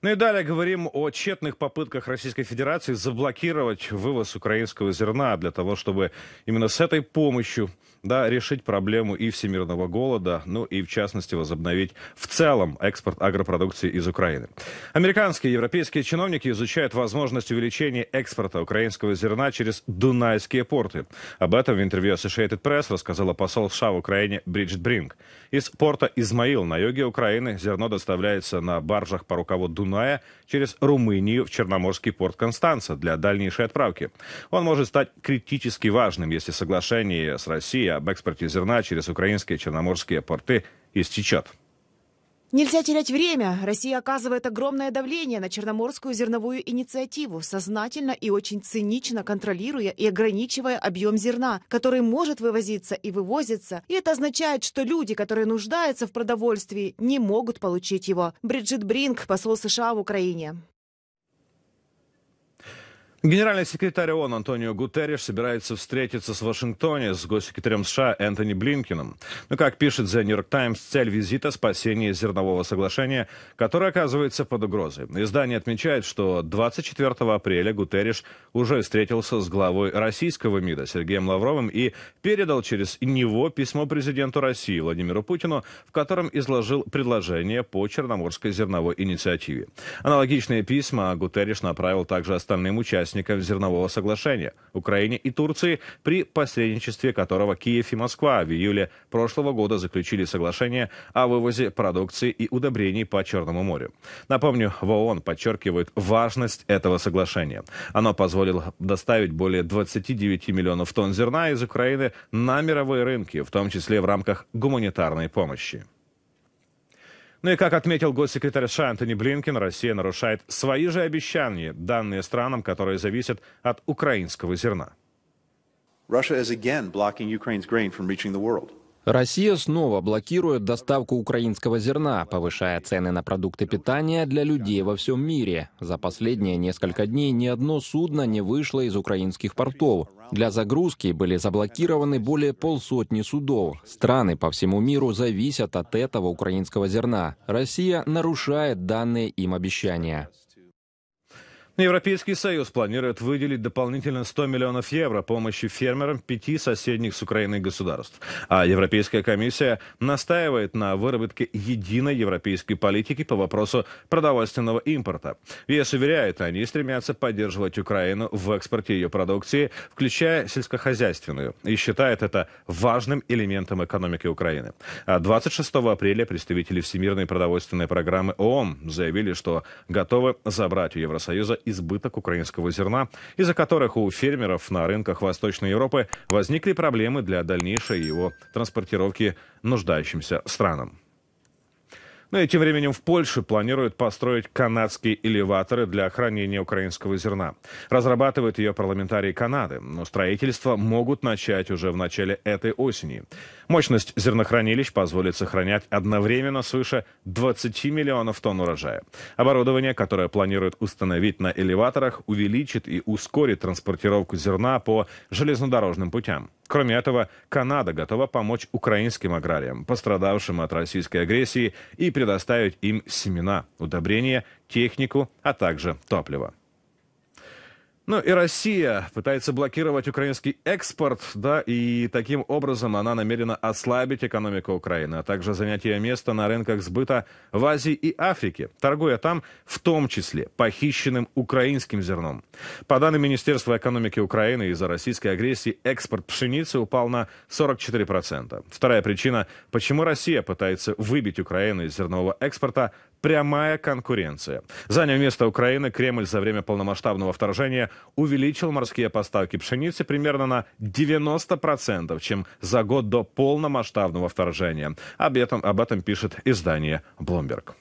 Ну и далее говорим о тщетных попытках Российской Федерации заблокировать вывоз украинского зерна для того, чтобы именно с этой помощью да, решить проблему и всемирного голода, ну и, в частности, возобновить в целом экспорт агропродукции из Украины. Американские и европейские чиновники изучают возможность увеличения экспорта украинского зерна через Дунайские порты. Об этом в интервью Associated Press рассказала посол США в Украине Бриджит Бринг. Из порта Измаил на юге Украины зерно доставляется на баржах по рукаву Дуная через Румынию в Черноморский порт Констанца для дальнейшей отправки. Он может стать критически важным, если соглашение с Россией соглашение об экспорте зерна через украинские черноморские порты истечет. Нельзя терять время. Россия оказывает огромное давление на черноморскую зерновую инициативу, сознательно и очень цинично контролируя и ограничивая объем зерна, который может вывозиться и вывозится. И это означает, что люди, которые нуждаются в продовольствии, не могут получить его. Бриджит Бринг, посол США в Украине. Генеральный секретарь ООН Антонио Гутерриш собирается встретиться с Вашингтоне с госсекретарем США Энтони Блинкином. Но, ну, как пишет The New York Times, цель визита – спасение зернового соглашения, которое оказывается под угрозой. Издание отмечает, что 24 апреля Гутерриш уже встретился с главой российского МИДа Сергеем Лавровым и передал через него письмо президенту России Владимиру Путину, в котором изложил предложение по Черноморской зерновой инициативе. Аналогичные письма Гутерриш направил также остальным участникам участников зернового соглашения Украине и Турции, при посредничестве которого Киев и Москва в июле прошлого года заключили соглашение о вывозе продукции и удобрений по Черному морю. Напомню, в ООН подчеркивают важность этого соглашения. Оно позволило доставить более 29 миллионов тонн зерна из Украины на мировые рынки, в том числе в рамках гуманитарной помощи. Ну и как отметил госсекретарь США Антони Блинкен, Россия нарушает свои же обещания, данные странам, которые зависят от украинского зерна. Russia is again blocking Ukraine's grain from reaching the world. Россия снова блокирует доставку украинского зерна, повышая цены на продукты питания для людей во всем мире. За последние несколько дней ни одно судно не вышло из украинских портов. Для загрузки были заблокированы более полсотни судов. Страны по всему миру зависят от этого украинского зерна. Россия нарушает данные им обещания. Европейский Союз планирует выделить дополнительно 100 миллионов евро помощи фермерам пяти соседних с Украиной государств. А Европейская комиссия настаивает на выработке единой европейской политики по вопросу продовольственного импорта. ЕС уверяет, они стремятся поддерживать Украину в экспорте ее продукции, включая сельскохозяйственную, и считает это важным элементом экономики Украины. 26 а апреля представители Всемирной продовольственной программы ООН заявили, что готовы забрать у Евросоюза избыток украинского зерна, из-за которых у фермеров на рынках Восточной Европы возникли проблемы для дальнейшей его транспортировки нуждающимся странам. Ну и тем временем в Польше планируют построить канадские элеваторы для хранения украинского зерна. Разрабатывают ее парламентарии Канады, но строительство могут начать уже в начале этой осени. Мощность зернохранилищ позволит сохранять одновременно свыше 20 миллионов тонн урожая. Оборудование, которое планируют установить на элеваторах, увеличит и ускорит транспортировку зерна по железнодорожным путям. Кроме этого, Канада готова помочь украинским аграриям, пострадавшим от российской агрессии, и предоставить им семена, удобрения, технику, а также топливо. Ну и Россия пытается блокировать украинский экспорт, да, и таким образом она намерена ослабить экономику Украины, а также занять ее место на рынках сбыта в Азии и Африке, торгуя там в том числе похищенным украинским зерном. По данным Министерства экономики Украины, из-за российской агрессии экспорт пшеницы упал на 44%. Вторая причина, почему Россия пытается выбить Украину из зернового экспорта, прямая конкуренция. Заняв место Украины, Кремль за время полномасштабного вторжения увеличил морские поставки пшеницы примерно на 90%, чем за год до полномасштабного вторжения. Об этом, об этом пишет издание Bloomberg.